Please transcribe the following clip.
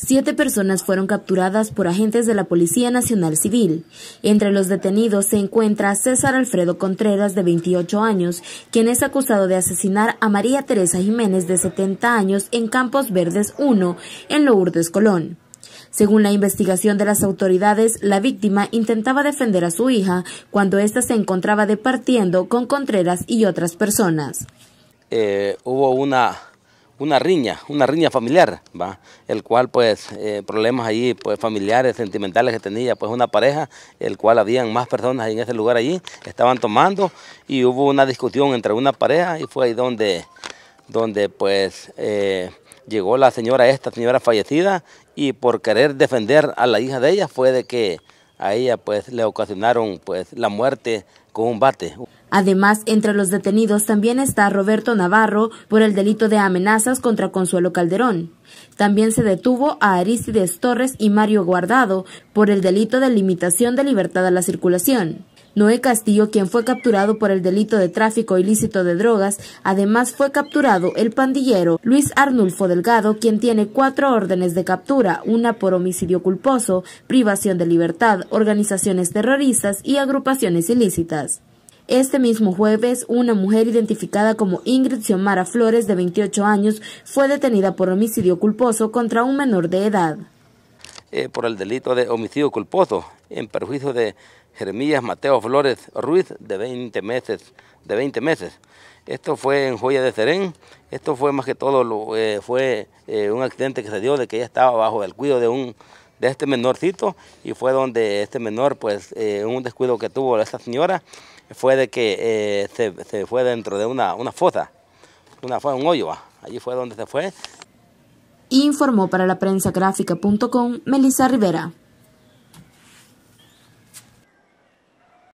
Siete personas fueron capturadas por agentes de la Policía Nacional Civil. Entre los detenidos se encuentra César Alfredo Contreras, de 28 años, quien es acusado de asesinar a María Teresa Jiménez, de 70 años, en Campos Verdes 1, en Lourdes, Colón. Según la investigación de las autoridades, la víctima intentaba defender a su hija cuando ésta se encontraba departiendo con Contreras y otras personas. Eh, hubo una una riña, una riña familiar, ¿va? el cual pues eh, problemas allí pues familiares, sentimentales que tenía pues una pareja, el cual habían más personas en ese lugar allí, estaban tomando y hubo una discusión entre una pareja y fue ahí donde, donde pues eh, llegó la señora esta, señora fallecida y por querer defender a la hija de ella fue de que a ella pues le ocasionaron pues, la muerte con un bate. Además, entre los detenidos también está Roberto Navarro por el delito de amenazas contra Consuelo Calderón. También se detuvo a Aristides Torres y Mario Guardado por el delito de limitación de libertad a la circulación. Noé Castillo, quien fue capturado por el delito de tráfico ilícito de drogas, además fue capturado el pandillero Luis Arnulfo Delgado, quien tiene cuatro órdenes de captura, una por homicidio culposo, privación de libertad, organizaciones terroristas y agrupaciones ilícitas. Este mismo jueves, una mujer identificada como Ingrid Xiomara Flores, de 28 años, fue detenida por homicidio culposo contra un menor de edad. Eh, por el delito de homicidio culposo, en perjuicio de Jeremías Mateo Flores Ruiz, de 20 meses. De 20 meses. Esto fue en Joya de Serén, esto fue más que todo, lo, eh, fue eh, un accidente que se dio de que ella estaba bajo el cuidado de un de este menorcito y fue donde este menor, pues eh, un descuido que tuvo esta señora fue de que se, fue dentro de una, una fosa, una fosa, un hoyo, allí fue donde se fue. Informó para la prensa Melissa Rivera.